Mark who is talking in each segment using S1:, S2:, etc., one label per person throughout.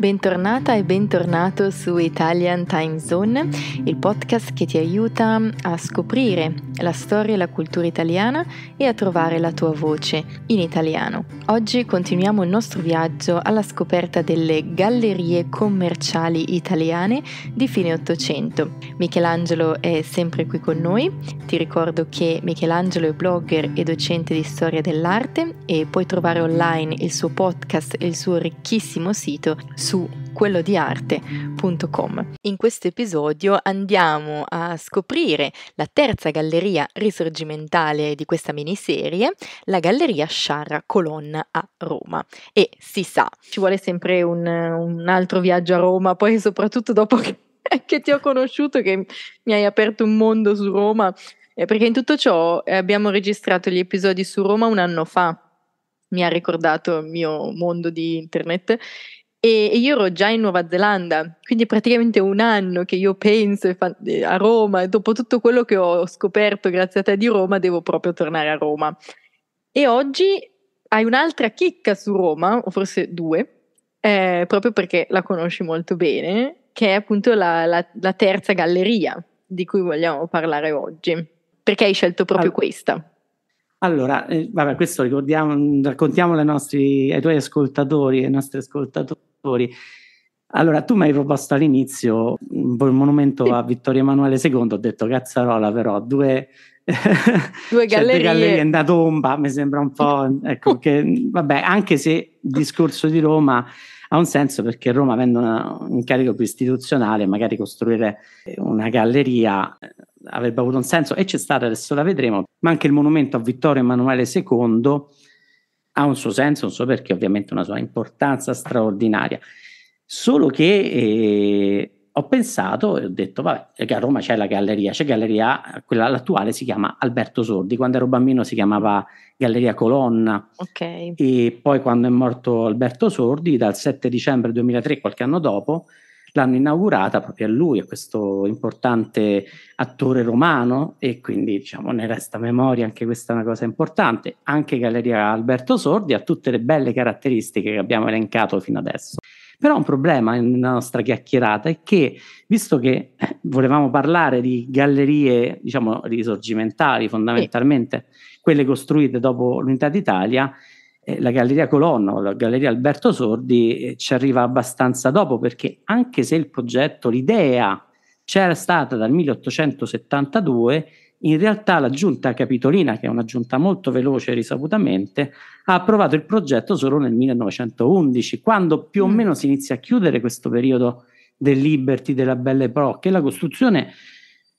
S1: Bentornata e bentornato su Italian Time Zone, il podcast che ti aiuta a scoprire la storia e la cultura italiana e a trovare la tua voce in italiano. Oggi continuiamo il nostro viaggio alla scoperta delle gallerie commerciali italiane di fine Ottocento. Michelangelo è sempre qui con noi, ti ricordo che Michelangelo è blogger e docente di storia dell'arte e puoi trovare online il suo podcast e il suo ricchissimo sito su quellodiarte.com. In questo episodio andiamo a scoprire la terza galleria risorgimentale di questa miniserie, la Galleria Sciarra Colonna a Roma. E si sa, ci vuole sempre un, un altro viaggio a Roma, poi soprattutto dopo che, che ti ho conosciuto, che mi hai aperto un mondo su Roma, eh, perché in tutto ciò eh, abbiamo registrato gli episodi su Roma un anno fa mi ha ricordato il mio mondo di internet e, io ero già in Nuova Zelanda, quindi praticamente un anno che io penso a Roma, dopo tutto quello che ho scoperto grazie a te di Roma, devo proprio tornare a Roma. E oggi hai un'altra chicca su Roma, o forse due, eh, proprio perché la conosci molto bene, che è appunto la, la, la terza galleria di cui vogliamo parlare oggi. Perché hai scelto proprio allora.
S2: questa? Allora, eh, vabbè, questo ricordiamo, mm, raccontiamo nostri, ai tuoi ascoltatori, ai nostri ascoltatori. Allora, tu mi hai proposto all'inizio un monumento sì. a Vittorio Emanuele II, ho detto cazzarola però, due, cioè,
S1: due gallerie. cioè, gallerie
S2: da tomba, mi sembra un po', ecco, che, mm, vabbè, anche se il discorso di Roma ha un senso perché Roma avendo una, un incarico più istituzionale, magari costruire una galleria eh, avrebbe avuto un senso e c'è stata, adesso la vedremo, ma anche il monumento a Vittorio Emanuele II ha un suo senso, non so perché, ovviamente una sua importanza straordinaria. Solo che eh, ho pensato e ho detto, vabbè, che a Roma c'è la galleria, c'è galleria, quella attuale si chiama Alberto Sordi, quando ero bambino si chiamava Galleria Colonna. Okay. E poi quando è morto Alberto Sordi, dal 7 dicembre 2003, qualche anno dopo, l'hanno inaugurata proprio a lui, a questo importante attore romano e quindi diciamo ne resta memoria anche questa è una cosa importante. Anche Galleria Alberto Sordi ha tutte le belle caratteristiche che abbiamo elencato fino adesso. Però un problema nella nostra chiacchierata è che, visto che eh, volevamo parlare di gallerie, diciamo, risorgimentali fondamentalmente, sì. quelle costruite dopo l'unità d'Italia, eh, la Galleria Colonna o la Galleria Alberto Sordi eh, ci arriva abbastanza dopo perché anche se il progetto, l'idea c'era stata dal 1872, in realtà la giunta capitolina, che è una giunta molto veloce risaputamente, ha approvato il progetto solo nel 1911, quando più o mm. meno si inizia a chiudere questo periodo del Liberty, della Belle Époque e la costruzione,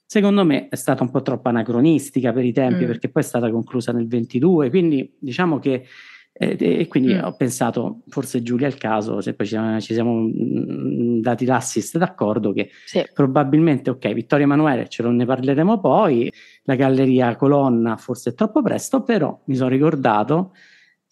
S2: secondo me è stata un po' troppo anacronistica per i tempi mm. perché poi è stata conclusa nel 22, quindi diciamo che e, e quindi mm. ho pensato, forse Giulia è il caso, se poi ci, ci siamo mm, mm, dati l'assist d'accordo, che sì. probabilmente, ok, Vittorio Emanuele ce lo ne parleremo poi, la galleria Colonna forse è troppo presto, però mi sono ricordato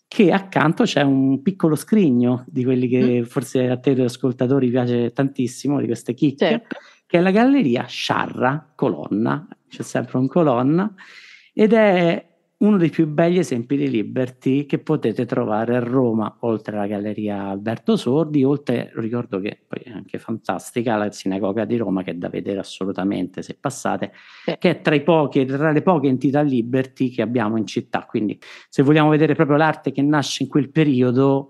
S2: che accanto c'è un piccolo scrigno di quelli che mm. forse a te gli ascoltatori piace tantissimo, di queste chicche, certo. che è la galleria Sciarra Colonna, c'è sempre un colonna, ed è uno dei più belli esempi di Liberty che potete trovare a Roma, oltre alla Galleria Alberto Sordi, oltre, ricordo che poi è anche fantastica, la Sinagoga di Roma, che è da vedere assolutamente se passate, eh. che è tra, pochi, tra, le poche entità Liberty che abbiamo in città. Quindi se vogliamo vedere proprio l'arte che nasce in quel periodo,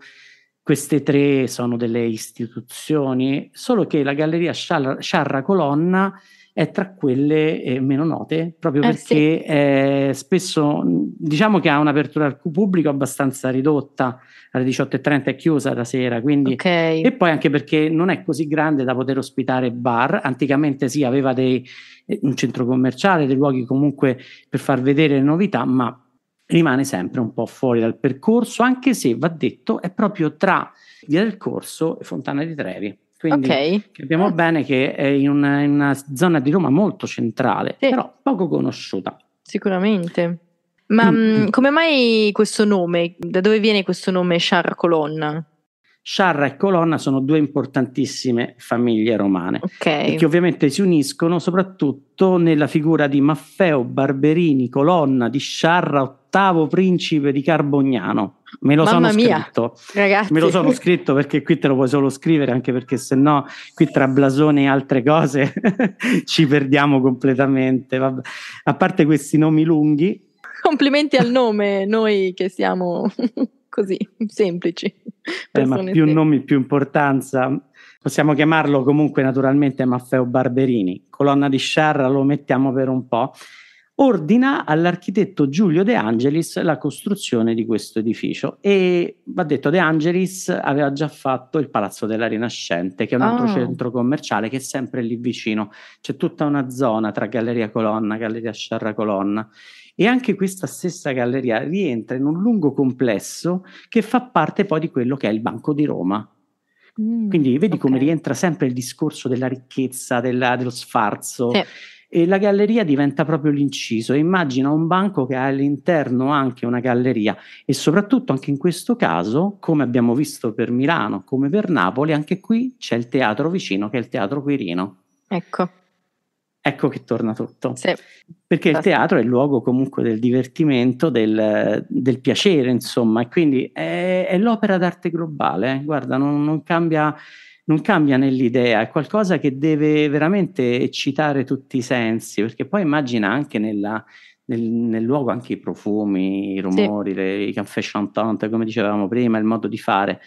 S2: queste tre sono delle istituzioni, solo che la Galleria Sciarra, Sciarra Colonna è tra quelle eh, meno note, proprio eh, perché sì. Eh, spesso diciamo che ha un'apertura al pubblico abbastanza ridotta, alle 18.30 è chiusa la sera, quindi, okay. e poi anche perché non è così grande da poter ospitare bar, anticamente sì, aveva dei, eh, un centro commerciale, dei luoghi comunque per far vedere le novità, ma rimane sempre un po' fuori dal percorso, anche se va detto è proprio tra Via del Corso e Fontana di Trevi. Quindi okay. capiamo ah. bene che è in una, in una, zona di Roma molto centrale, sì. però poco conosciuta. Sicuramente.
S1: Ma mm. mm come mai questo nome? Da dove viene questo nome Char Colonna?
S2: Sciarra e Colonna sono due importantissime famiglie romane okay. che ovviamente si uniscono soprattutto nella figura di Maffeo Barberini Colonna di Sciarra, ottavo principe di Carbognano. Me lo Mamma sono mia, scritto, ragazzi. me lo sono scritto perché qui te lo puoi solo scrivere anche perché se no qui tra blasone e altre cose ci perdiamo completamente. Vabbè. A parte questi nomi lunghi.
S1: Complimenti al nome, noi che siamo così, semplici.
S2: Eh, ma più semplici. nomi, più importanza. Possiamo chiamarlo comunque naturalmente Maffeo Barberini, colonna di Sciarra, lo mettiamo per un po'. Ordina all'architetto Giulio De Angelis la costruzione di questo edificio e va detto De Angelis aveva già fatto il Palazzo della Rinascente, che è un altro oh. centro commerciale che è sempre lì vicino. C'è tutta una zona tra Galleria Colonna, Galleria Sciarra Colonna e anche questa stessa galleria rientra in un lungo complesso che fa parte poi di quello che è il Banco di Roma. Mm, Quindi vedi okay. come rientra sempre il discorso della ricchezza, della, dello sfarzo. Sì. E la galleria diventa proprio l'inciso. Immagina un banco che ha all'interno anche una galleria e soprattutto anche in questo caso, come abbiamo visto per Milano, come per Napoli, anche qui c'è il teatro vicino che è il Teatro Quirino. Ecco ecco che torna tutto. Sì. Perché il teatro è il luogo comunque del divertimento, del, del piacere, insomma, e quindi è, è l'opera d'arte globale, guarda, non, non, cambia, non, cambia. nell'idea, è qualcosa che deve veramente eccitare tutti i sensi, perché poi immagina anche nella, nel, nel, luogo anche i profumi, i rumori, sì. le, i caffè chantant, come dicevamo prima, il modo di fare.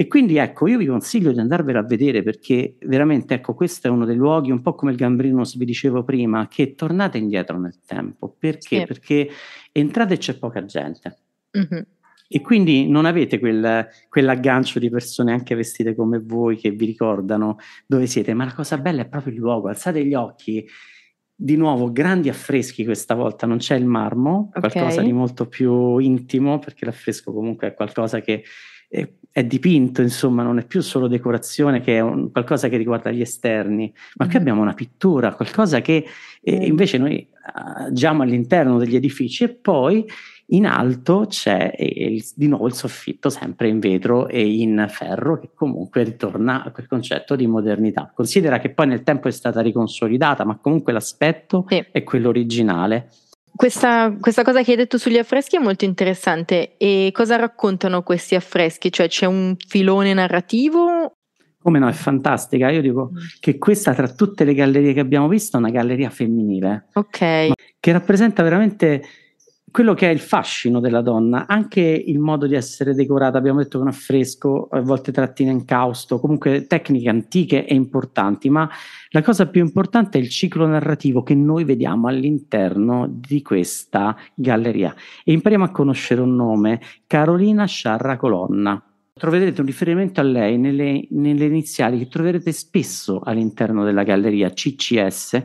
S2: E quindi ecco, io vi consiglio di andarvela a vedere perché veramente, ecco, questo è uno dei luoghi, un po' come il Gambrinus vi dicevo prima, che tornate indietro nel tempo. Perché? Sì. Perché entrate e c'è poca gente. Mm-hmm. E quindi non avete quel, quell'aggancio di persone anche vestite come voi che vi ricordano dove siete, ma la cosa bella è proprio il luogo, alzate gli occhi, di nuovo grandi affreschi questa volta, non c'è il marmo, okay. qualcosa di molto più intimo, perché l'affresco comunque è qualcosa che è, è dipinto, insomma, non è più solo decorazione, che è un, qualcosa che riguarda gli esterni, ma qui mm. abbiamo una pittura, qualcosa che eh, invece noi agiamo all'interno degli edifici e poi in alto c'è il, di nuovo il soffitto, sempre in vetro e in ferro, che comunque ritorna a quel concetto di modernità. Considera che poi nel tempo è stata riconsolidata, ma comunque l'aspetto sì. è quello originale.
S1: Questa, questa, cosa che hai detto sugli affreschi è molto interessante. E cosa raccontano questi affreschi? Cioè c'è un
S2: filone narrativo? Come no, è fantastica. Io dico mm. che questa tra tutte le gallerie che abbiamo visto è una galleria femminile. Ok. Che rappresenta veramente quello che è il fascino della donna, anche il modo di essere decorata, abbiamo detto con affresco, a volte trattine in causto, comunque tecniche antiche e importanti, ma la cosa più importante è il ciclo narrativo che noi vediamo all'interno di questa galleria. E impariamo a conoscere un nome, Carolina Sciarra Colonna. Troverete un riferimento a lei nelle, nelle iniziali che troverete spesso all'interno della galleria CCS,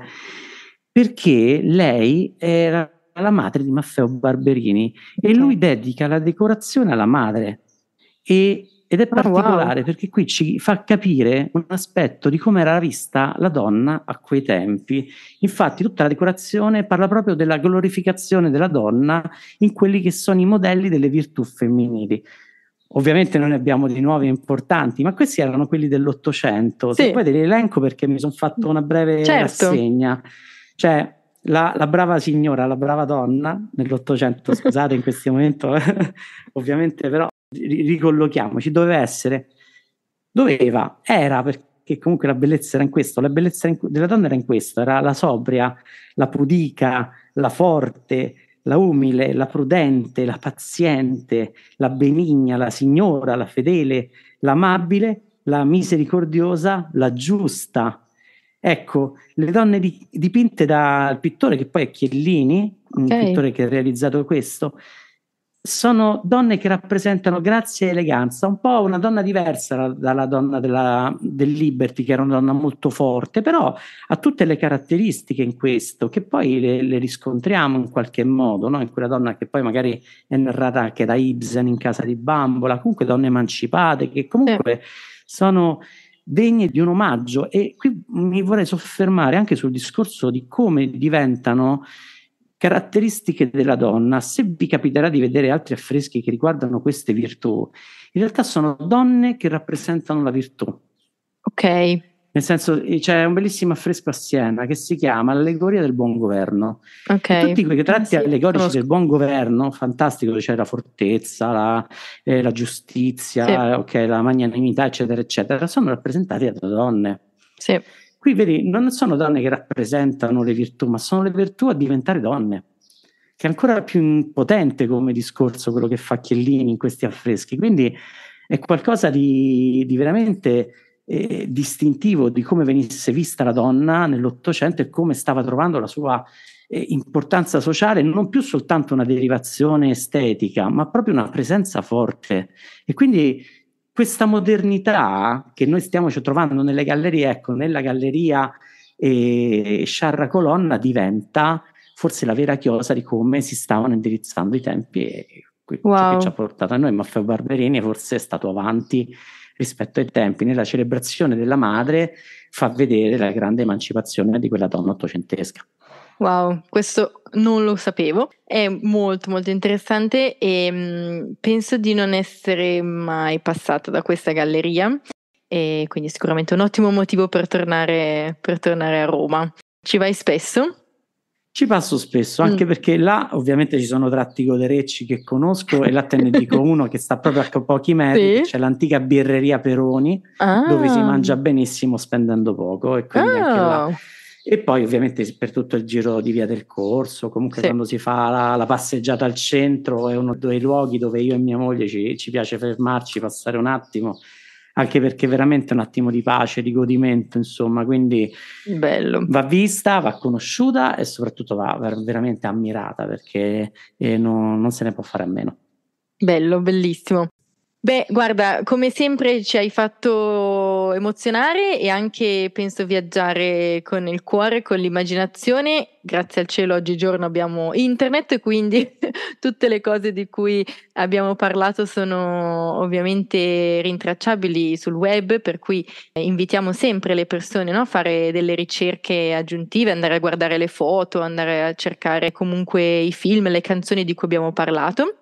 S2: perché lei era alla madre di Maffeo Barberini okay. e lui dedica la decorazione alla madre. E, ed è oh, particolare wow. perché qui ci fa capire un aspetto di come era vista la donna a quei tempi. Infatti tutta la decorazione parla proprio della glorificazione della donna in quelli che sono i modelli delle virtù femminili. Ovviamente non ne abbiamo di nuovi importanti, ma questi erano quelli dell'Ottocento. Sì. Se poi te li elenco perché mi sono fatto una breve certo. rassegna. Cioè, la, la, brava signora, la brava donna nell'Ottocento, scusate in questo momento, ovviamente, però ricollochiamoci, doveva essere, doveva, era perché comunque la bellezza era in questo, la bellezza in, della donna era in questo, era la sobria, la pudica, la forte, la umile, la prudente, la paziente, la benigna, la signora, la fedele, l'amabile, la misericordiosa, la giusta, Ecco, le donne di, dipinte dal pittore che poi è Chiellini, okay. il pittore che ha realizzato questo, sono donne che rappresentano grazia e eleganza, un po' una donna diversa dalla donna della, del Liberty, che era una donna molto forte, però ha tutte le caratteristiche in questo, che poi le, le riscontriamo in qualche modo, no? in quella donna che poi magari è narrata anche da Ibsen in Casa di Bambola, comunque donne emancipate, che comunque eh. sono degne di un omaggio e qui mi vorrei soffermare anche sul discorso di come diventano caratteristiche della donna, se vi capiterà di vedere altri affreschi che riguardano queste virtù, in realtà sono donne che rappresentano la virtù. Ok. Nel senso, eh, c'è un bellissimo affresco a Siena che si chiama Allegoria del buon governo. Okay. Tutti quei tratti allegorici sì, del buon governo, fantastico, c'è la fortezza, la, eh, la giustizia, sì. okay, la magnanimità, eccetera, eccetera, sono rappresentati da donne. Sì. Qui vedi, non sono donne che rappresentano le virtù, ma sono le virtù a diventare donne, che è ancora più potente come discorso quello che fa Chiellini in questi affreschi. Quindi è qualcosa di, di veramente eh, distintivo di come venisse vista la donna nell'Ottocento e come stava trovando la sua eh, importanza sociale, non più soltanto una derivazione estetica, ma proprio una presenza forte. E quindi questa modernità che noi stiamo trovando nelle gallerie, ecco, nella galleria eh, Sciarra Colonna diventa forse la vera chiosa di come si stavano indirizzando i tempi e wow. che ci ha portato a noi. Maffeo Barberini forse è stato avanti rispetto ai tempi. Nella celebrazione della madre fa vedere la grande emancipazione di quella donna ottocentesca.
S1: Wow, questo non lo sapevo, è molto molto interessante e mh, mm, penso di non essere mai passata da questa galleria e quindi sicuramente un ottimo motivo per tornare, per tornare a
S2: Roma. Ci vai spesso? Ci passo spesso, anche mm. perché là ovviamente ci sono tratti goderecci che conosco e là te ne dico uno che sta proprio a pochi metri, sì. c'è l'antica birreria Peroni ah. dove si ah. mangia benissimo spendendo poco e quindi ah. anche là. Ah. E poi ovviamente per tutto il giro di via del corso, comunque sì. quando si fa la, la, passeggiata al centro è uno dei luoghi dove io e mia moglie ci, ci piace fermarci, passare un attimo anche perché veramente è un attimo di pace, di godimento, insomma, quindi Bello. va vista, va conosciuta e soprattutto va veramente ammirata perché eh, non, non se ne può fare a meno. Bello, bellissimo.
S1: Beh, guarda, come sempre ci hai fatto emozionare e anche penso viaggiare con il cuore, con l'immaginazione. Grazie al cielo oggigiorno abbiamo internet e quindi tutte le cose di cui abbiamo parlato sono ovviamente rintracciabili sul web, per cui eh, invitiamo sempre le persone no, a fare delle ricerche aggiuntive, andare a guardare le foto, andare a cercare comunque i film, le canzoni di cui abbiamo parlato.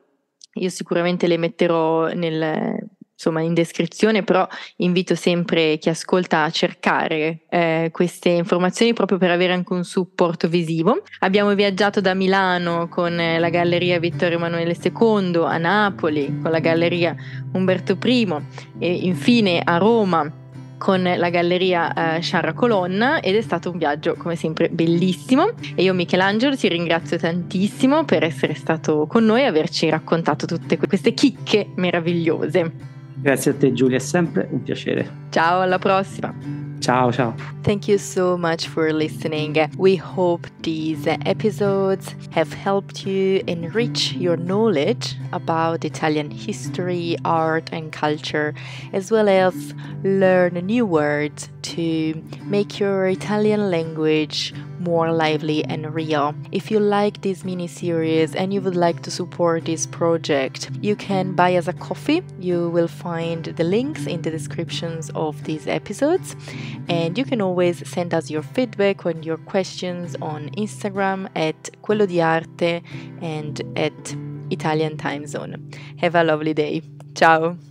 S1: Io sicuramente le metterò nel insomma in descrizione, però invito sempre chi ascolta a cercare eh, queste informazioni proprio per avere anche un supporto visivo. Abbiamo viaggiato da Milano con eh, la Galleria Vittorio Emanuele II, a Napoli con la Galleria Umberto I e infine a Roma con la galleria eh, Sciarra Colonna ed è stato un viaggio come sempre bellissimo e io Michelangelo ti ringrazio tantissimo per essere stato con noi e averci raccontato tutte queste chicche meravigliose.
S2: Grazie a te Giulia, è sempre un piacere.
S1: Ciao, alla prossima. Ciao, ciao. Thank you so much for listening. We hope these episodes have helped you enrich your knowledge about Italian history, art, and culture, as well as learn new words to make your Italian language more lively and real. If you like this mini series and you would like to support this project, you can buy us a coffee. You will find the links in the descriptions of these episodes. And you can always send us your feedback and your questions on Instagram at Quello di Arte and at Italian Time Zone. Have a lovely day. Ciao!